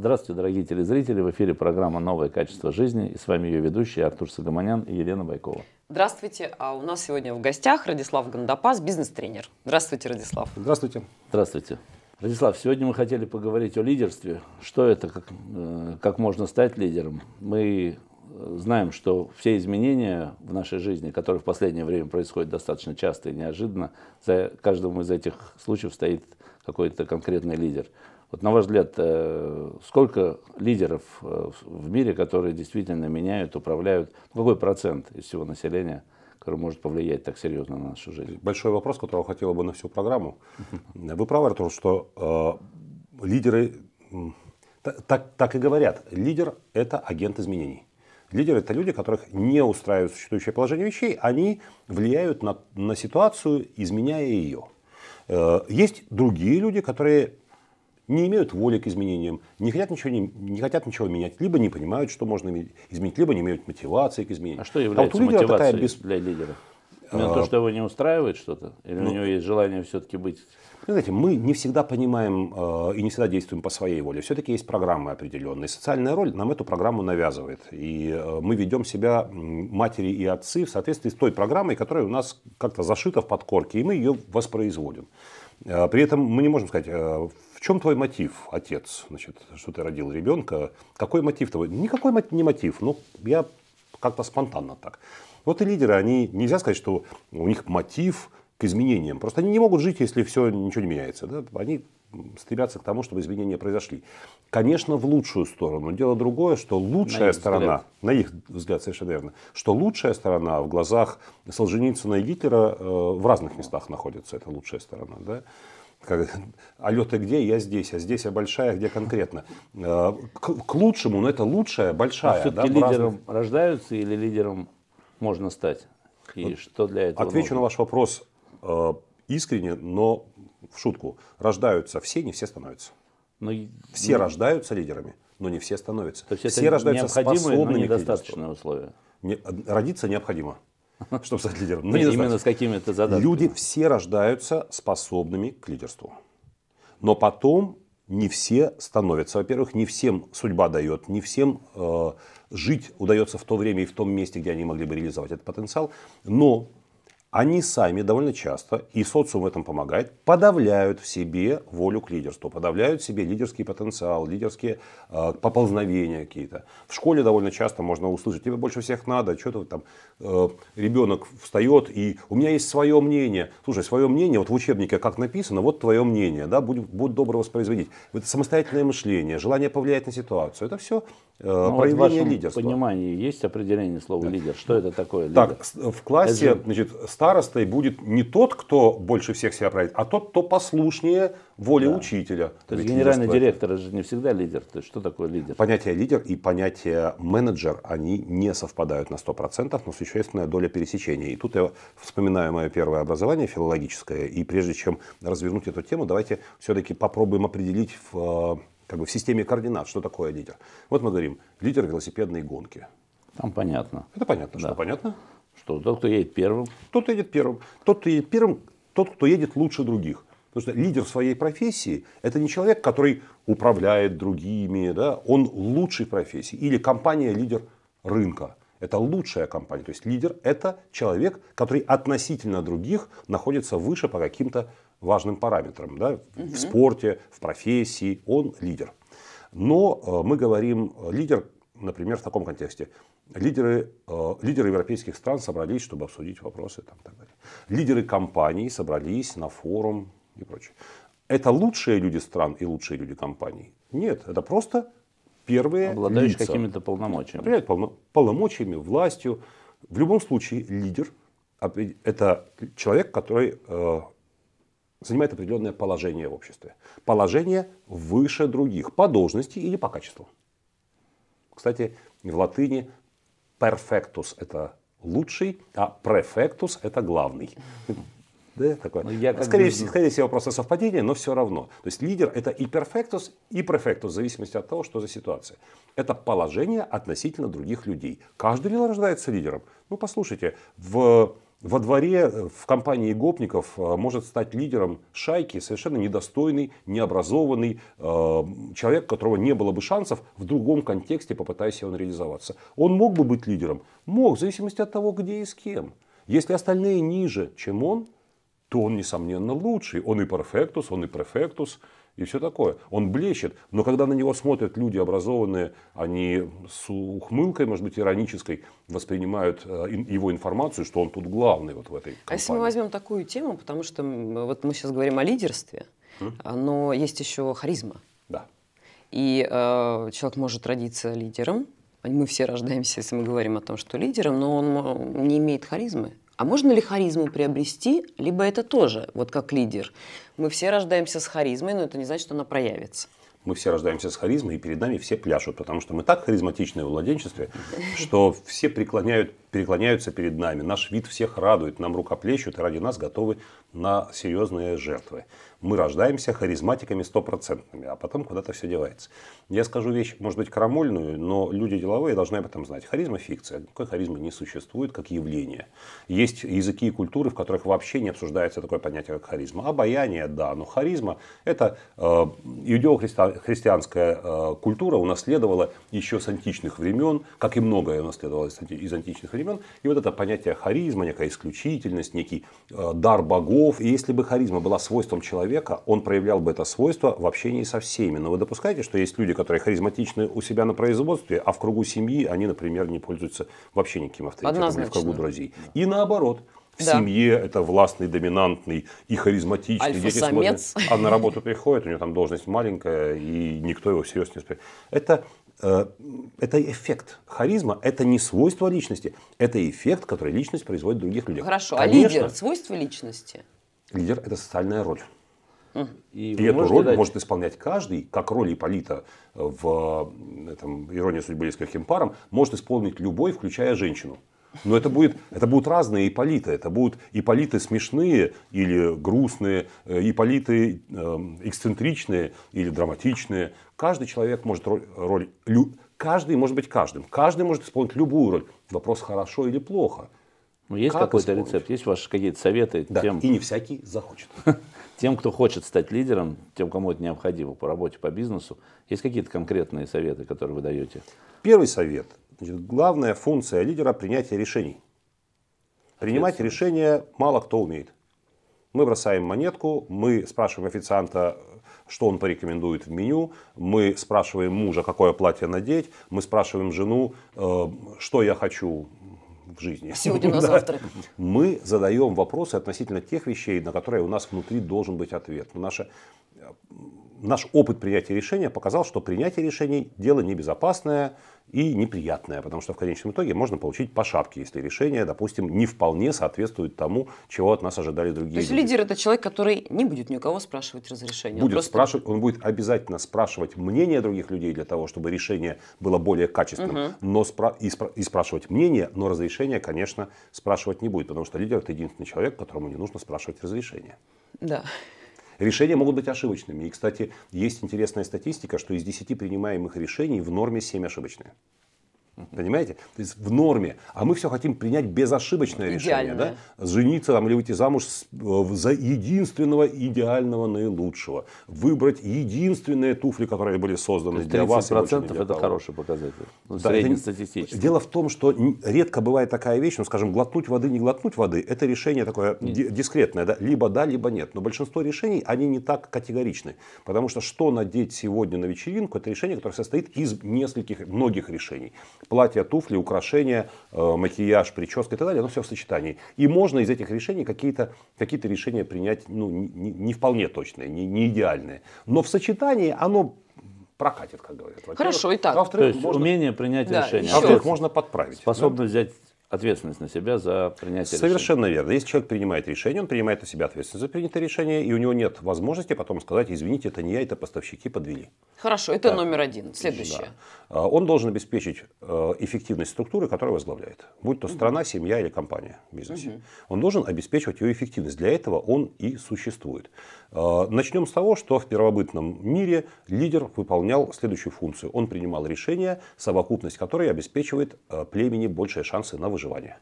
Здравствуйте, дорогие телезрители. В эфире программа «Новое качество жизни» и с вами ее ведущие Артур Сагоманян и Елена Байкова. Здравствуйте. А у нас сегодня в гостях Радислав Гандапас, бизнес-тренер. Здравствуйте, Радислав. Здравствуйте. Здравствуйте. Радислав, сегодня мы хотели поговорить о лидерстве. Что это, как, э, как можно стать лидером? Мы э, знаем, что все изменения в нашей жизни, которые в последнее время происходят достаточно часто и неожиданно, за каждым из этих случаев стоит какой-то конкретный лидер – вот на ваш взгляд, э, сколько лидеров э, в мире, которые действительно меняют, управляют? Ну, какой процент из всего населения, который может повлиять так серьезно на нашу жизнь? Большой вопрос, которого хотела бы на всю программу. Вы правы, Артур, что э, лидеры... Так, так и говорят, лидер – это агент изменений. Лидеры – это люди, которых не устраивает существующее положение вещей, они влияют на, на ситуацию, изменяя ее. Э, есть другие люди, которые не имеют воли к изменениям, не хотят ничего, не, не хотят ничего менять, либо не понимают, что можно изменить, либо не имеют мотивации к изменениям. А что является а вот мотивацией такая без... для лидера? Именно а... то, что его не устраивает что-то? Или ну... у него есть желание все-таки быть... Вы знаете, мы не всегда понимаем э, и не всегда действуем по своей воле. Все-таки есть программы определенные. Социальная роль нам эту программу навязывает. И э, мы ведем себя, матери и отцы, в соответствии с той программой, которая у нас как-то зашита в подкорке, и мы ее воспроизводим. Э, при этом мы не можем сказать, э, в чем твой мотив, отец, значит, что ты родил ребенка? Какой мотив твой? Никакой не мотив, ну, я как-то спонтанно так. Вот и лидеры, они, нельзя сказать, что у них мотив к изменениям. Просто они не могут жить, если все ничего не меняется. Да? Они стремятся к тому, чтобы изменения произошли. Конечно, в лучшую сторону. Дело другое, что лучшая на сторона, взгляд. на их взгляд совершенно верно, что лучшая сторона в глазах Солженицына и Гитлера э, в разных местах находится. Это лучшая сторона. Да? как, алло, ты где, я здесь, а здесь я большая, где конкретно. Э, к, к лучшему, но это лучшая, большая. Но а все-таки да, лидером разных... рождаются или лидером можно стать? И вот что для этого Отвечу нужно? на ваш вопрос э, искренне, но в шутку. Рождаются все, не все становятся. Но, ну, все но... Ну, рождаются лидерами, но не все становятся. То есть все это рождаются необходимые, способными но недостаточные условия. Не, э, родиться необходимо. чтобы стать лидером. Ну, не именно с какими-то задачами. Люди все рождаются способными к лидерству. Но потом не все становятся. Во-первых, не всем судьба дает, не всем э, жить удается в то время и в том месте, где они могли бы реализовать этот потенциал. Но они сами довольно часто, и социум в этом помогает, подавляют в себе волю к лидерству, подавляют в себе лидерский потенциал, лидерские э, поползновения какие-то. В школе довольно часто можно услышать, тебе больше всех надо, что-то там э, ребенок встает, и у меня есть свое мнение. Слушай, свое мнение, вот в учебнике как написано, вот твое мнение, да, будь, будь добр воспроизводить. Это самостоятельное мышление, желание повлиять на ситуацию, это все э, ну, проявление вот лидерства. В понимании есть определение слова да. лидер, что это такое? Лидер? Так, в классе, это... значит, старший старостой будет не тот, кто больше всех себя правит, а тот, кто послушнее воле да. учителя. То есть генеральный директор же не всегда лидер. То есть что такое лидер? Понятие лидер и понятие менеджер, они не совпадают на 100%, но существенная доля пересечения. И тут я вспоминаю мое первое образование филологическое. И прежде чем развернуть эту тему, давайте все-таки попробуем определить в, э, как бы в системе координат, что такое лидер. Вот мы говорим, лидер велосипедной гонки. Там понятно. Это понятно, да. что понятно. Что тот, кто едет первым? Тот, кто едет первым. Тот, кто едет первым, тот, кто едет лучше других. Потому что лидер своей профессии – это не человек, который управляет другими, да? он лучший в профессии. Или компания – лидер рынка. Это лучшая компания. То есть лидер – это человек, который относительно других находится выше по каким-то важным параметрам. Да? Угу. В спорте, в профессии он лидер. Но э, мы говорим э, лидер, например, в таком контексте. Лидеры, э, лидеры европейских стран собрались, чтобы обсудить вопросы. Там, так далее. Лидеры компаний собрались на форум и прочее. Это лучшие люди стран и лучшие люди компаний? Нет, это просто первые Обладаешь лица. какими-то полномочиями. Обладают полно, полномочиями, властью. В любом случае, лидер – это человек, который э, занимает определенное положение в обществе. Положение выше других по должности или по качеству. Кстати, в латыни Perfectus – это лучший, а prefectus – это главный. Да, такое. Ну, я скорее, всего, скорее всего, просто совпадение, но все равно. То есть лидер это и перфектус, и префектус, в зависимости от того, что за ситуация. Это положение относительно других людей. Каждый рождается лидером. Ну, послушайте, в во дворе э, в компании гопников э, может стать лидером шайки совершенно недостойный, необразованный э, человек, у которого не было бы шансов в другом контексте, попытаясь он реализоваться. Он мог бы быть лидером? Мог, в зависимости от того, где и с кем. Если остальные ниже, чем он, то он, несомненно, лучший. Он и перфектус, он и префектус и все такое. Он блещет, но когда на него смотрят люди образованные, они с ухмылкой, может быть, иронической, воспринимают э, его информацию, что он тут главный вот в этой компании. А если мы возьмем такую тему, потому что вот мы сейчас говорим о лидерстве, mm. но есть еще харизма. Да. И э, человек может родиться лидером, мы все рождаемся, если мы говорим о том, что лидером, но он не имеет харизмы. А можно ли харизму приобрести, либо это тоже, вот как лидер? Мы все рождаемся с харизмой, но это не значит, что она проявится. Мы все рождаемся с харизмой, и перед нами все пляшут, потому что мы так харизматичны в младенчестве, что все преклоняют преклоняются перед нами. Наш вид всех радует, нам рукоплещут и ради нас готовы на серьезные жертвы. Мы рождаемся харизматиками стопроцентными, а потом куда-то все девается. Я скажу вещь, может быть, крамольную, но люди деловые должны об этом знать. Харизма – фикция. Никакой харизмы не существует как явление. Есть языки и культуры, в которых вообще не обсуждается такое понятие, как харизма. Обаяние – да, но харизма – это э, иудео-христианская э, культура унаследовала еще с античных времен, как и многое унаследовала из античных времен. И вот это понятие харизма, некая исключительность, некий э, дар богов. И если бы харизма была свойством человека, он проявлял бы это свойство в общении со всеми. Но вы допускаете, что есть люди, которые харизматичны у себя на производстве, а в кругу семьи они, например, не пользуются вообще никаким авторитетом, Однозначно. в кругу друзей. Да. И наоборот. В да. семье это властный, доминантный и харизматичный. Альфа-самец. Дети смотрят, а на работу приходит, у него там должность маленькая, и никто его всерьез не успеет. Это Э, это эффект. Харизма – это не свойство личности, это эффект, который личность производит в других людях. Хорошо, а Конечно, а лидер – свойство личности? Лидер – это социальная роль. И, и эту роль дать... может исполнять каждый, как роль Иполита в этом, «Иронии судьбы» или с каким паром, может исполнить любой, включая женщину. Но это, будет, это будут разные иполиты. Это будут иполиты смешные или грустные, иполиты э, эм, эксцентричные или драматичные. Каждый человек может роль, роль лю, каждый может быть каждым. Каждый может исполнить любую роль. Вопрос хорошо или плохо. Ну, есть как какой-то исполнить? рецепт, есть ваши какие-то советы? Да, тем... и не всякий захочет. Тем, кто хочет стать лидером, тем, кому это необходимо по работе, по бизнесу, есть какие-то конкретные советы, которые вы даете? Первый совет – Значит, главная функция лидера – принятие решений. Принимать решения мало кто умеет. Мы бросаем монетку, мы спрашиваем официанта, что он порекомендует в меню, мы спрашиваем мужа, какое платье надеть, мы спрашиваем жену, э, что я хочу в жизни. Сегодня на завтрак. Мы задаем вопросы относительно тех вещей, на которые у нас внутри должен быть ответ. Наша наш опыт принятия решения показал, что принятие решений – дело небезопасное и неприятное, потому что в конечном итоге можно получить по шапке, если решение, допустим, не вполне соответствует тому, чего от нас ожидали другие То есть лидер – это человек, который не будет ни у кого спрашивать разрешения? Будет просто... спрашивать, он будет обязательно спрашивать мнение других людей для того, чтобы решение было более качественным, угу. но спра... и, спра... и спрашивать мнение, но разрешение, конечно, спрашивать не будет, потому что лидер – это единственный человек, которому не нужно спрашивать разрешение. Да. Решения могут быть ошибочными. И, кстати, есть интересная статистика, что из 10 принимаемых решений в норме 7 ошибочные. Понимаете? То есть в норме. А мы все хотим принять безошибочное Идеальное. решение. Да? Жениться там, или выйти замуж э, за единственного идеального наилучшего. Выбрать единственные туфли, которые были созданы для вас. 30% это того. хороший показатель. Ну, да, среднестатистический. Дело в том, что редко бывает такая вещь, ну, скажем, глотнуть воды, не глотнуть воды, это решение такое нет. дискретное. Да? Либо да, либо нет. Но большинство решений, они не так категоричны. Потому что что надеть сегодня на вечеринку, это решение, которое состоит из нескольких, многих решений платья, туфли, украшения, э, макияж, прическа и так далее, оно все в сочетании. И можно из этих решений какие-то какие решения принять ну, не, не вполне точные, не, не идеальные. Но в сочетании оно прокатит, как говорят. Хорошо, и так. То есть можно... умение принять да, решение. Во-вторых, можно подправить. Способность да? взять ответственность на себя за принятие Совершенно решения. верно. Если человек принимает решение, он принимает на себя ответственность за принятое решение, и у него нет возможности потом сказать, извините, это не я, это поставщики подвели. Хорошо, это да. номер один. Следующее. Да. А, он должен обеспечить э, эффективность структуры, которую возглавляет. Будь то страна, семья или компания в бизнесе. Угу. Он должен обеспечивать ее эффективность. Для этого он и существует. А, Начнем с того, что в первобытном мире лидер выполнял следующую функцию. Он принимал решения, совокупность которой обеспечивает э, племени большие шансы на выживание выживания.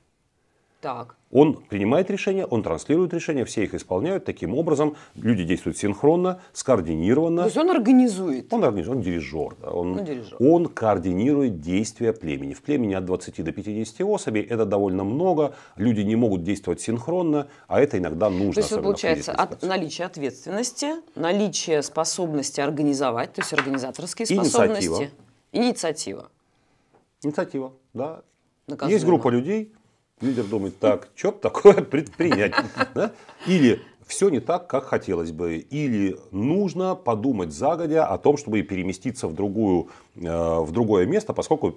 Так. Он принимает решения, он транслирует решения, все их исполняют. Таким образом, люди действуют синхронно, скоординированно. То есть он организует? Он организует, он дирижер. Да, он, ну, дирижер. он координирует действия племени. В племени от 20 до 50 особей, это довольно много. Люди не могут действовать синхронно, а это иногда нужно. То есть вот получается от, наличие ответственности, наличие способности организовать, то есть организаторские способности. Инициатива. Инициатива. Инициатива, да. Наказуемо. Есть группа людей, лидер думает, так, что такое предпринять? Да? Или все не так, как хотелось бы. Или нужно подумать загодя о том, чтобы переместиться в, другую, э, в другое место, поскольку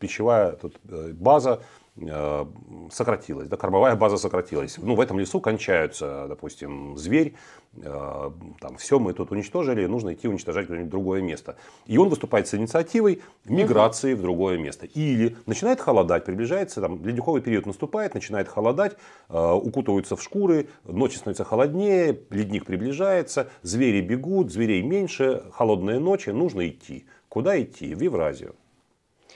пищевая тут э, база Э, сократилась, да, кормовая база сократилась. Ну, в этом лесу кончаются, допустим, зверь, э, там, все мы тут уничтожили, нужно идти уничтожать какое-нибудь другое место. И он выступает с инициативой миграции в другое место. Или начинает холодать, приближается, там, ледниковый период наступает, начинает холодать, э, укутываются в шкуры, ночи становятся холоднее, ледник приближается, звери бегут, зверей меньше, холодные ночи, нужно идти. Куда идти? В Евразию.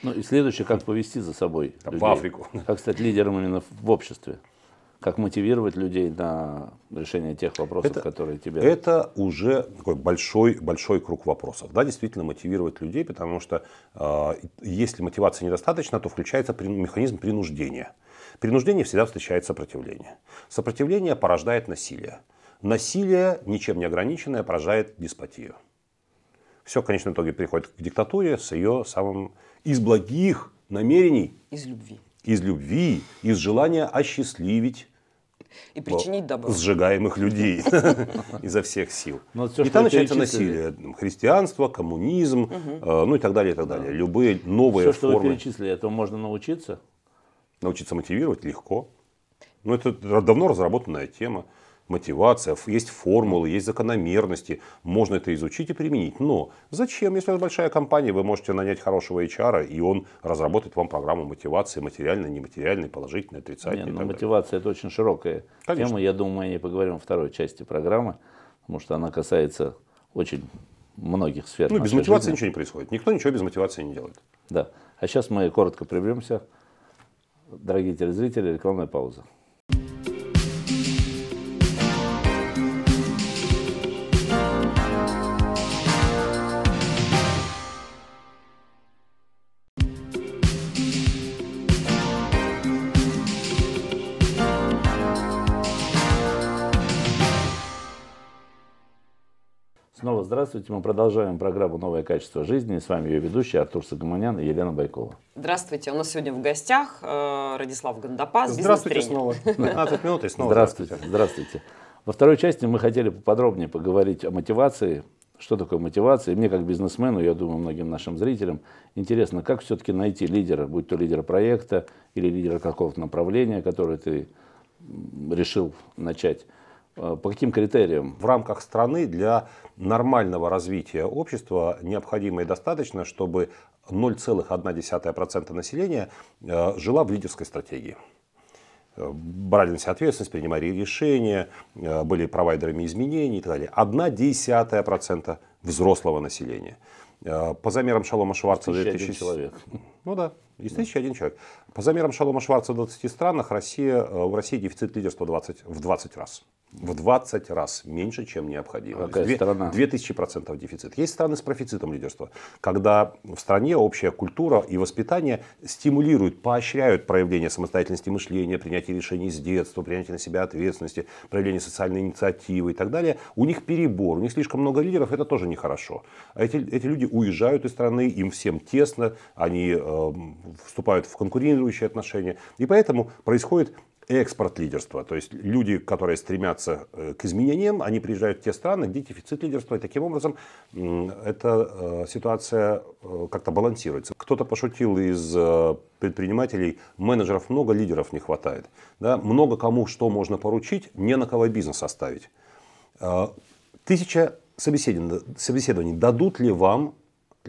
Ну и следующее, как повести за собой да, людей. В Африку. Как стать лидером именно в обществе. Как мотивировать людей на решение тех вопросов, это, которые тебе... Это уже такой большой, большой круг вопросов. Да, действительно мотивировать людей, потому что э, если мотивации недостаточно, то включается при, механизм принуждения. Принуждение всегда встречает сопротивление. Сопротивление порождает насилие. Насилие, ничем не ограниченное, порождает деспотию. Все в конечном итоге приходит к диктатуре с ее самым из благих намерений. Из любви. Из любви, из желания осчастливить и причинить э, добро. Сжигаемых людей изо всех сил. Ну, все, и там начинается насилие. Христианство, коммунизм, угу. э, ну и так далее, и так далее. Да. Любые новые все, формы. Все, что вы перечислили, этому можно научиться? Научиться мотивировать легко. Но ну, это давно разработанная тема мотивация, есть формулы, есть закономерности, можно это изучить и применить. Но зачем, если это большая компания, вы можете нанять хорошего HR, и он разработает вам программу мотивации, материальной, нематериальной, положительной, отрицательной. Не, ну, мотивация – это очень широкая Конечно. тема. Я думаю, мы о ней поговорим во второй части программы, потому что она касается очень многих сфер Ну, без мотивации жизни. ничего не происходит. Никто ничего без мотивации не делает. Да. А сейчас мы коротко приберемся. Дорогие телезрители, рекламная пауза. Здравствуйте, мы продолжаем программу «Новое качество жизни». С вами ее ведущий Артур Сагаманян и Елена Байкова. Здравствуйте, у нас сегодня в гостях э, Радислав Гандапас, Здравствуйте снова. 15 минут и снова здравствуйте. Здравствуйте. Во второй части мы хотели поподробнее поговорить о мотивации, что такое мотивация. И мне как бизнесмену, я думаю, многим нашим зрителям, интересно, как все-таки найти лидера, будь то лидера проекта или лидера какого-то направления, которое ты решил начать. Э, по каким критериям? В рамках страны для нормального развития общества необходимо и достаточно, чтобы 0,1% населения э, жила в лидерской стратегии э, брали на себя ответственность, принимали решения, были провайдерами изменений и так далее. Одна десятая процента взрослого населения. По замерам Шалома Шварца... 2000 человек. Ну да, из тысячи один человек. По замерам Шалома Шварца в 20 странах Россия, э, в России дефицит лидерства 20, в 20 раз. В 20 раз меньше, чем необходимо. Какая 2, страна? 2000% дефицит. Есть страны с профицитом лидерства, когда в стране общая культура и воспитание стимулируют, поощряют проявление самостоятельности мышления, принятие решений с детства, принятие на себя ответственности, проявление социальной инициативы и так далее. У них перебор, у них слишком много лидеров, это тоже нехорошо. А эти, эти люди уезжают из страны, им всем тесно, они э, вступают в конкурирующие отношения. И поэтому происходит экспорт лидерства. То есть люди, которые стремятся э, к изменениям, они приезжают в те страны, где дефицит лидерства. И таким образом эта э, ситуация э, как-то балансируется. Кто-то пошутил из предпринимателей, менеджеров много, лидеров не хватает. Да? Много кому что можно поручить, не на кого бизнес оставить. Тысяча собеседований. Дадут ли вам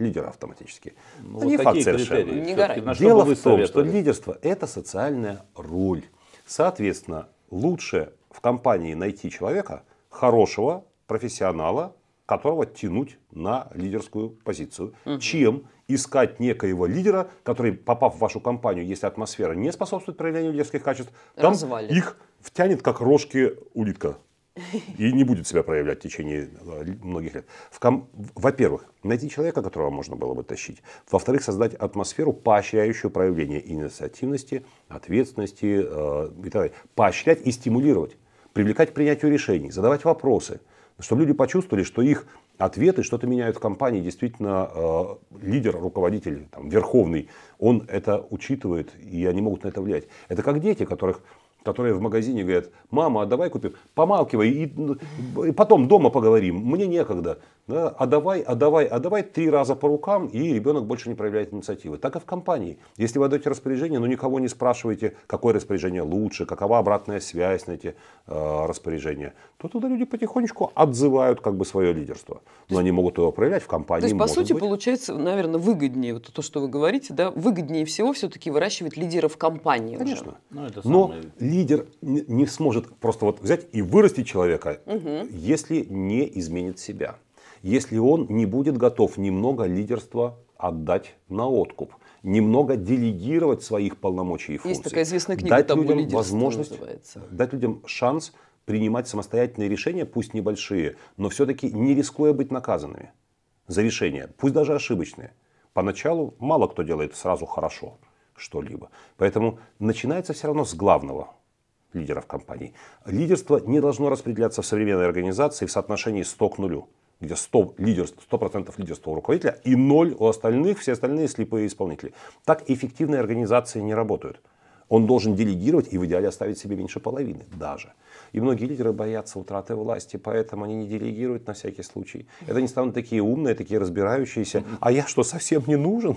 лидера автоматически. Ну, это вот не факт совершенно. Не Дело в том, что лидерство – это социальная роль. Соответственно, лучше в компании найти человека, хорошего профессионала, которого тянуть на лидерскую позицию, угу. чем искать некоего лидера, который, попав в вашу компанию, если атмосфера не способствует проявлению лидерских качеств, там Развалит. их втянет как рожки улитка и не будет себя проявлять в течение э, многих лет. Ком... Во-первых, найти человека, которого можно было бы тащить. Во-вторых, создать атмосферу, поощряющую проявление инициативности, ответственности э, и так далее. Поощрять и стимулировать, привлекать к принятию решений, задавать вопросы, чтобы люди почувствовали, что их ответы что-то меняют в компании. Действительно, э, лидер, руководитель, там, верховный, он это учитывает, и они могут на это влиять. Это как дети, которых которые в магазине говорят, мама, а давай купим, помалкивай, и, и потом дома поговорим, мне некогда. Да, а давай, а давай, а давай три раза по рукам, и ребенок больше не проявляет инициативы. Так и в компании. Если вы отдаете распоряжение, но ну, никого не спрашиваете, какое распоряжение лучше, какова обратная связь на эти э, распоряжения, то тогда люди потихонечку отзывают как бы свое лидерство. но есть, они могут его проявлять в компании. То есть, по сути, быть. получается, наверное, выгоднее, вот то, что вы говорите, да, выгоднее всего все-таки выращивать лидеров компании. Конечно. Уже. Ну, но, это но самое... лидер не, сможет просто вот взять и вырастить человека, угу. если не изменит себя если он не будет готов немного лидерства отдать на откуп, немного делегировать своих полномочий и функций. Есть такая известная книга дать людям возможность, называется. Дать людям шанс принимать самостоятельные решения, пусть небольшие, но все-таки не рискуя быть наказанными за решения, пусть даже ошибочные. Поначалу мало кто делает сразу хорошо что-либо. Поэтому начинается все равно с главного лидеров компании. Лидерство не должно распределяться в современной организации в соотношении 100 к нулю где 100 лидерств, 100% лидерства у руководителя и 0 у остальных, все остальные слепые исполнители. Так эффективные организации не работают. Он должен делегировать и в идеале оставить себе меньше половины даже. И многие лидеры боятся утраты власти, поэтому они не делегируют на всякий случай. Это не станут такие умные, такие разбирающиеся. А я что, совсем не нужен?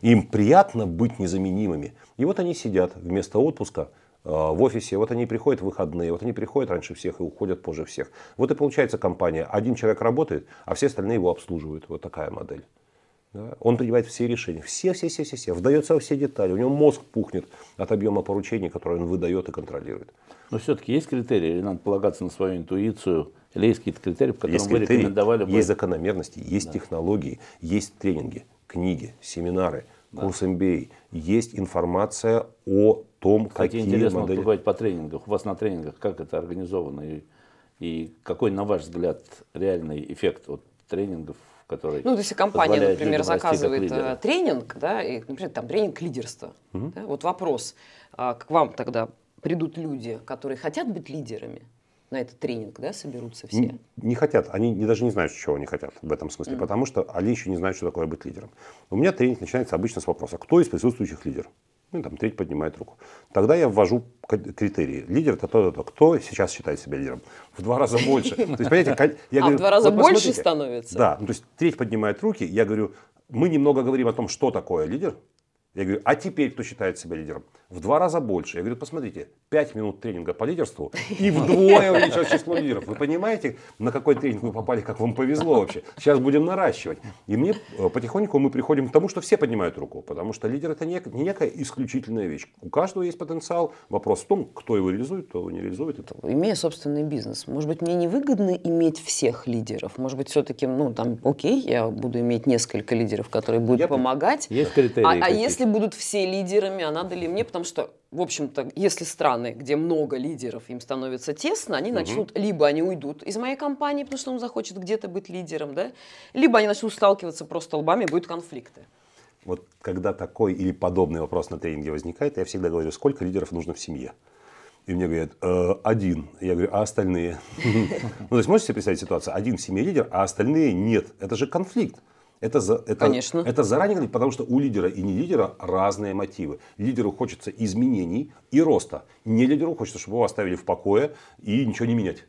Им приятно быть незаменимыми. И вот они сидят вместо отпуска Э, в офисе, вот они приходят в выходные, вот они приходят раньше всех и уходят позже всех. Вот и получается компания, один человек работает, а все остальные его обслуживают. Вот такая модель. Да? Он принимает все решения, все, все, все, все, все, вдается во все детали, у него мозг пухнет от объема поручений, которые он выдает и контролирует. Но все-таки есть критерии, или надо полагаться на свою интуицию, или есть какие-то критерии, по которым есть вы критерии, рекомендовали бы? Есть закономерности, есть да. технологии, есть тренинги, книги, семинары, да. курс MBA, а, есть информация о том, Кстати, какие интересно модели... Вот, по тренингах. У вас на тренингах как это организовано? И, и какой, на ваш взгляд, реальный эффект от тренингов которые Ну, если компания, например, заказывает э, тренинг, да, и, например, там тренинг лидерства. Угу. Да, вот вопрос, а, к вам тогда придут люди, которые хотят быть лидерами, на этот тренинг, да, соберутся все? Не, не хотят, они не, даже не знают, чего они хотят в этом смысле, mm. потому что они еще не знают, что такое быть лидером. У меня тренинг начинается обычно с вопроса, кто из присутствующих лидер? ну, там, треть поднимает руку. Тогда я ввожу критерии. Лидер это то-то, кто сейчас считает себя лидером. В два раза больше. То есть, понимаете, я говорю, а в два раза вот больше становится? Да, ну, то есть треть поднимает руки, я говорю, мы немного говорим о том, что такое лидер, я говорю, а теперь кто считает себя лидером? В два раза больше. Я говорю, посмотрите, пять минут тренинга по лидерству и вдвое увеличилось число лидеров. Вы понимаете, на какой тренинг вы попали, как вам повезло вообще? Сейчас будем наращивать. И мне э, потихоньку мы приходим к тому, что все поднимают руку, потому что лидер это не, некая исключительная вещь. У каждого есть потенциал. Вопрос в том, кто его реализует, кто его не реализует. Имея собственный бизнес, может быть, мне невыгодно иметь всех лидеров? Может быть, все-таки, ну, там, окей, я буду иметь несколько лидеров, которые будут я помогать. Есть критерии. А, а если будут все лидерами, а надо ли мне, потому что, в общем-то, если страны, где много лидеров, им становится тесно, они угу. начнут, либо они уйдут из моей компании, потому что он захочет где-то быть лидером, да, либо они начнут сталкиваться просто лбами, будут конфликты. Вот когда такой или подобный вопрос на тренинге возникает, я всегда говорю, сколько лидеров нужно в семье? И мне говорят, э, один. Я говорю, а остальные? Ну, то есть, можете себе представить ситуацию? Один в семье лидер, а остальные нет. Это же конфликт. Это, за, это, Конечно. это заранее говорить, потому что у лидера и не лидера разные мотивы. Лидеру хочется изменений и роста. Не лидеру хочется, чтобы его оставили в покое и ничего не менять.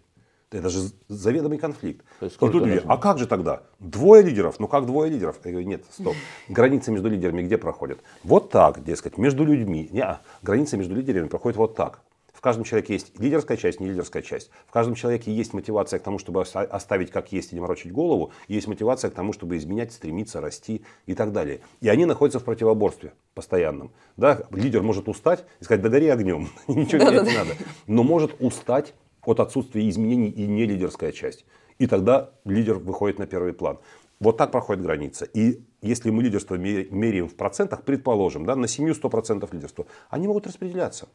Это же заведомый конфликт. И тут люди, а как же тогда? Двое лидеров? Ну как двое лидеров? Я говорю, нет, стоп. Границы между лидерами где проходят? Вот так, дескать, между людьми. Не, а, границы между лидерами проходят вот так. В каждом человеке есть лидерская часть, не лидерская часть. В каждом человеке есть мотивация к тому, чтобы оставить как есть и не морочить голову. есть мотивация к тому, чтобы изменять, стремиться, расти и так далее. И они находятся в противоборстве постоянном. Да? Лидер может устать и сказать, да гори огнем, ничего делать не надо. Но может устать от отсутствия изменений и не лидерская часть. И тогда лидер выходит на первый план. Вот так проходит граница. И если мы лидерство меряем в процентах, предположим, да, на семью 100% лидерства, они могут распределяться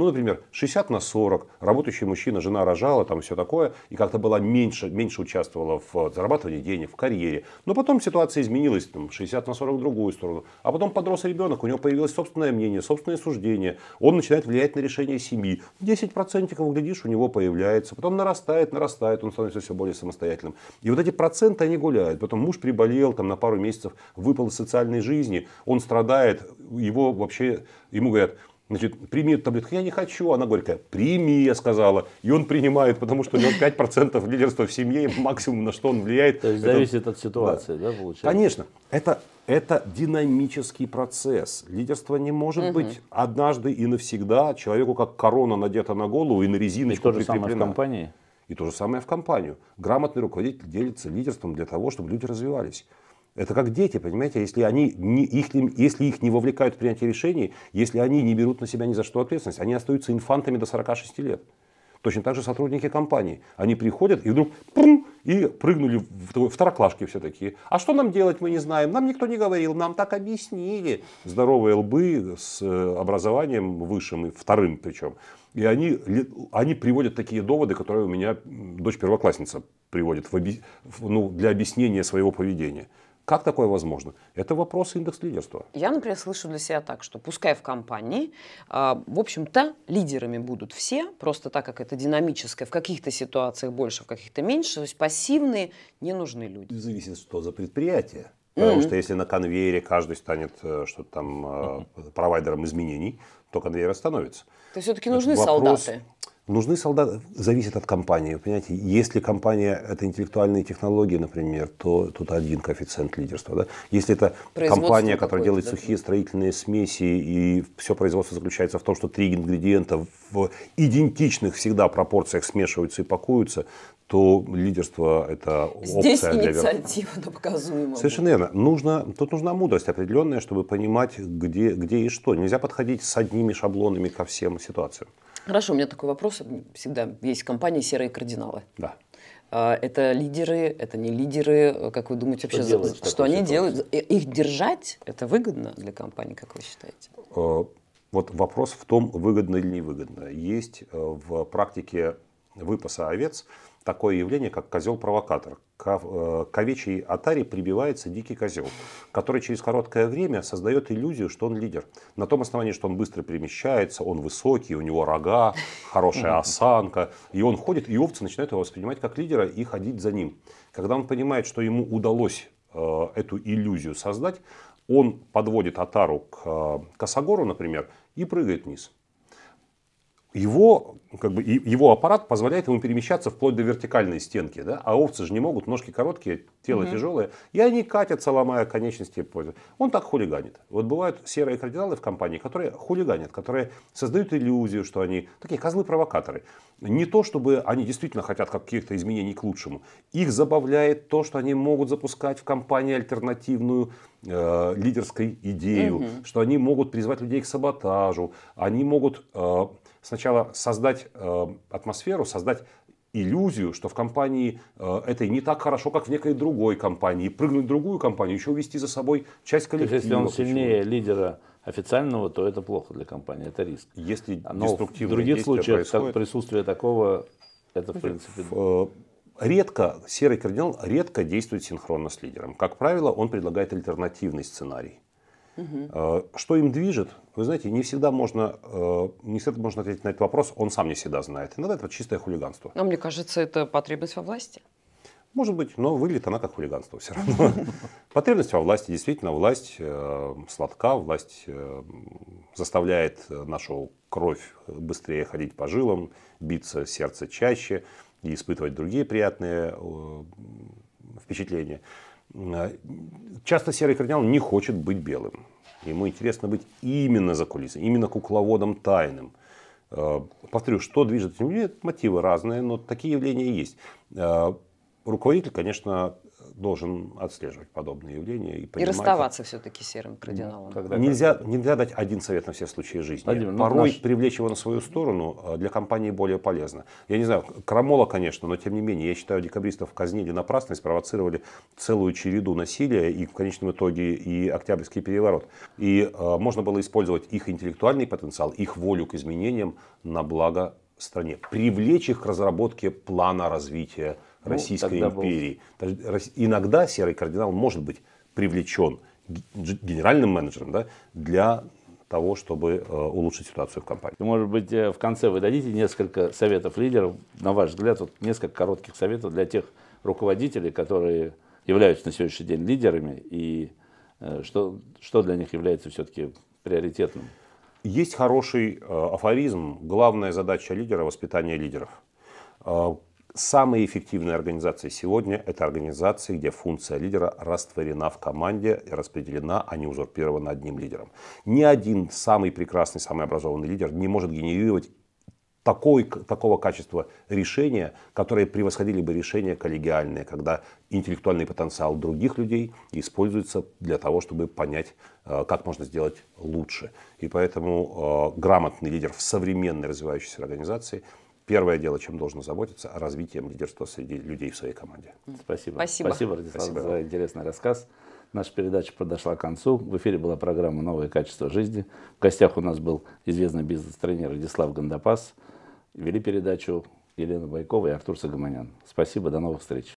ну, например, 60 на 40, работающий мужчина, жена рожала, там все такое, и как-то была меньше, меньше участвовала в э, зарабатывании денег, в карьере. Но потом ситуация изменилась, там, 60 на 40 в другую сторону. А потом подрос ребенок, у него появилось собственное мнение, собственное суждение. Он начинает влиять на решение семьи. 10% глядишь, у него появляется. Потом нарастает, нарастает, он становится все более самостоятельным. И вот эти проценты, они гуляют. Потом муж приболел, там, на пару месяцев выпал из социальной жизни, он страдает, его вообще, ему говорят, Значит, прими эту таблетку. Я не хочу. Она горькая. Прими, я сказала. И он принимает, потому что у него 5% лидерства в семье, максимум на что он влияет. То есть это... зависит от ситуации, да, да получается? Конечно. Это, это динамический процесс. Лидерство не может угу. быть однажды и навсегда человеку, как корона надета на голову и на резиночку и то же прикреплена. Самое в компании? И то же самое в компанию. Грамотный руководитель делится лидерством для того, чтобы люди развивались. Это как дети, понимаете, если, они не, их, если их не вовлекают в принятие решений, если они не берут на себя ни за что ответственность, они остаются инфантами до 46 лет. Точно так же сотрудники компании. Они приходят и вдруг пум, и прыгнули в, такой, в все такие. А что нам делать, мы не знаем. Нам никто не говорил, нам так объяснили. Здоровые лбы с э, образованием высшим и вторым причем. И они, они приводят такие доводы, которые у меня дочь первоклассница приводит в, ну, для объяснения своего поведения. Как такое возможно? Это вопрос индекс лидерства. Я, например, слышу для себя так, что пускай в компании, а, в общем-то, лидерами будут все, просто так как это динамическое, в каких-то ситуациях больше, в каких-то меньше, то есть пассивные не нужны люди. Зависит, что за предприятие. Потому mm-hmm. что если на конвейере каждый станет э, что-то там mm провайдером изменений, то конвейер остановится. То все-таки нужны Вопрос... солдаты. Нужны солдаты, зависит от компании, Вы понимаете. Если компания – это интеллектуальные технологии, например, то тут один коэффициент лидерства. Да? Если это компания, которая делает да? сухие строительные смеси, и все производство заключается в том, что три ингредиента в идентичных всегда пропорциях смешиваются и пакуются, то лидерство – это опция Здесь для инициатива на показуемом. Совершенно верно. Нужно, тут нужна мудрость определенная, чтобы понимать, где, где и что. Нельзя подходить с одними шаблонами ко всем ситуациям. Хорошо, у меня такой вопрос. Всегда есть компании «Серые кардиналы». Да. А, это лидеры, это не лидеры, как вы думаете вообще, делать, за, что, они делают? Их держать, это выгодно для компании, как вы считаете? А, вот вопрос в том, выгодно или невыгодно. Есть э, в практике выпаса овец такое явление, как козел-провокатор. К, э, к овечьей атаре прибивается дикий козел, который через короткое время создает иллюзию, что он лидер. На том основании, что он быстро перемещается, он высокий, у него рога, хорошая осанка, и он ходит, и овцы начинают его воспринимать как лидера и ходить за ним. Когда он понимает, что ему удалось э, эту иллюзию создать, он подводит Атару к э, Косогору, например, и прыгает вниз его, как бы, его аппарат позволяет ему перемещаться вплоть до вертикальной стенки. Да? А овцы же не могут, ножки короткие, тело угу. тяжелое. И они катятся, ломая конечности. Он так хулиганит. Вот бывают серые кардиналы в компании, которые хулиганят, которые создают иллюзию, что они такие козлы-провокаторы. Не то, чтобы они действительно хотят каких-то изменений к лучшему. Их забавляет то, что они могут запускать в компании альтернативную э, лидерской идею, угу. что они могут призвать людей к саботажу, они могут... Э, сначала создать э, атмосферу, создать иллюзию, что в компании э, этой не так хорошо, как в некой другой компании, и прыгнуть в другую компанию, еще увести за собой часть коллектива. То есть, если он сильнее лидера официального, то это плохо для компании, это риск. Если Но в других случаях происходит... так, присутствие такого, это в принципе... Э, редко, серый кардинал редко действует синхронно с лидером. Как правило, он предлагает альтернативный сценарий. Э, что им движет? Вы знаете, не всегда можно, э, не всегда можно ответить на этот вопрос, он сам не всегда знает. Иногда это чистое хулиганство. А мне кажется, это потребность во власти. Может быть, но выглядит она как хулиганство все равно. Потребность во власти. Действительно, власть э, сладка, власть заставляет нашу кровь быстрее ходить по жилам, биться сердце чаще и испытывать другие приятные впечатления. А, часто серый кардинал не хочет быть белым. Ему интересно быть именно за кулисами, именно кукловодом тайным. А, повторю, что движет этим людьми, мотивы разные, но такие явления есть. А, руководитель, конечно, должен отслеживать подобные явления и понимать. И расставаться все-таки с серым кардиналом. Когда нельзя, нельзя дать один совет на все случаи жизни. Владимир, ну, Порой наш... привлечь его на свою сторону э, для компании более полезно. Я не знаю, крамола, конечно, но тем не менее, я считаю, декабристов казнили напрасно и спровоцировали целую череду насилия и в конечном итоге и Октябрьский переворот. И э, можно было использовать их интеллектуальный потенциал, их волю к изменениям на благо стране. Привлечь их к разработке плана развития ну, Российской ну, империи. Был... Иногда серый кардинал может быть привлечен генеральным менеджером да, для того, чтобы э, улучшить ситуацию в компании. Ну, может быть, э, в конце вы дадите несколько советов лидеров, на ваш взгляд, вот несколько коротких советов для тех руководителей, которые являются на сегодняшний день лидерами, и э, что, что для них является все-таки приоритетным? Есть хороший афоризм. Главная задача лидера – воспитание лидеров. Самые эффективные организации сегодня – это организации, где функция лидера растворена в команде, распределена, а не узурпирована одним лидером. Ни один самый прекрасный, самый образованный лидер не может генерировать такой, такого качества решения, которые превосходили бы решения коллегиальные, когда интеллектуальный потенциал других людей используется для того, чтобы понять, э, как можно сделать лучше. И поэтому э, грамотный лидер в современной развивающейся организации – первое дело, чем должно заботиться, о развитии лидерства среди людей в своей команде. Спасибо. Спасибо, Спасибо Радислав, Спасибо. за интересный рассказ. Наша передача подошла к концу. В эфире была программа «Новое качество жизни». В гостях у нас был известный бизнес-тренер Радислав Гандапас. Вели передачу Елена Байкова и Артур Сагаманян. Спасибо, до новых встреч.